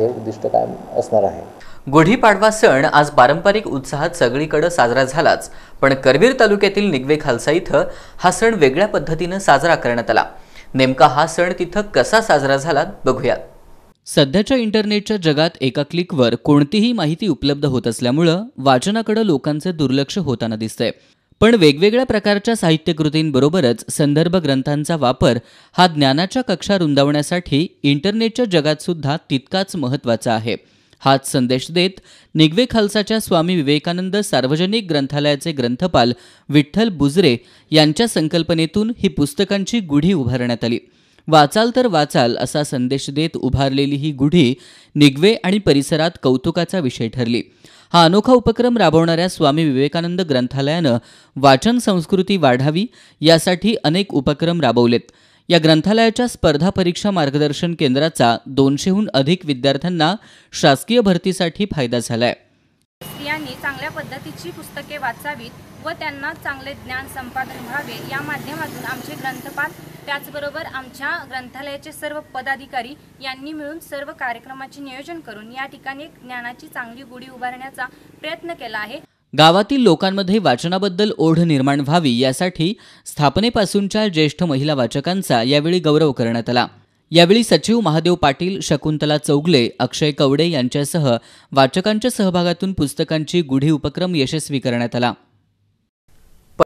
हे उद्दिष्ट कायम असणार आहे गुढीपाडवा सण आज पारंपरिक उत्साहात सगळीकडे साजरा झालाच पण करवीर तालुक्यातील निगवे खालसा इथं हा सण वेगळ्या पद्धतीनं साजरा करण्यात आला नेमका हा सण तिथं कसा साजरा झाला बघूया सध्याच्या इंटरनेटच्या जगात एका क्लिकवर कोणतीही माहिती उपलब्ध होत असल्यामुळं वाचनाकडे लोकांचे दुर्लक्ष होताना दिसतंय पण वेगवेगळ्या प्रकारच्या साहित्यकृतींबरोबरच संदर्भ ग्रंथांचा वापर हा ज्ञानाच्या कक्षा रुंदावण्यासाठी इंटरनेटच्या जगातसुद्धा तितकाच महत्त्वाचा आहे हाच संदेश देत निगवे खालसाच्या स्वामी विवेकानंद सार्वजनिक ग्रंथालयाचे ग्रंथपाल विठ्ठल बुजरे यांच्या संकल्पनेतून ही पुस्तकांची गुढी उभारण्यात आली वाचाल तर वाचाल असा संदेश देत उभारलेली ही गुढी निगवे आणि परिसरात कौतुकाचा विषय ठरली हा अनोखा उपक्रम राबवणाऱ्या स्वामी विवेकानंद ग्रंथालयानं वाचन संस्कृती वाढावी यासाठी अनेक उपक्रम राबवलेत या ग्रंथालयाच्या स्पर्धा परीक्षा मार्गदर्शन केंद्राचा दोनशेहून अधिक विद्यार्थ्यांना शासकीय भरतीसाठी फायदा झालाय स्त्रियांनी चांगल्या पद्धतीची पुस्तके वाचावीत व त्यांना चांगले ज्ञान संपादन व्हावे या माध्यमातून आमचे ग्रंथपाल त्याचबरोबर आमच्या ग्रंथालयाचे सर्व पदाधिकारी यांनी मिळून सर्व कार्यक्रमाचे नियोजन करून या ठिकाणी ज्ञानाची चांगली गुढी उभारण्याचा प्रयत्न केला आहे गावातील लोकांमध्ये वाचनाबद्दल ओढ निर्माण व्हावी यासाठी स्थापनेपासूनच्या ज्येष्ठ महिला वाचकांचा यावेळी गौरव करण्यात आला यावेळी सचिव महादेव पाटील शकुंतला चौगले अक्षय कवडे यांच्यासह वाचकांच्या सहभागातून पुस्तकांची गुढी उपक्रम यशस्वी करण्यात आला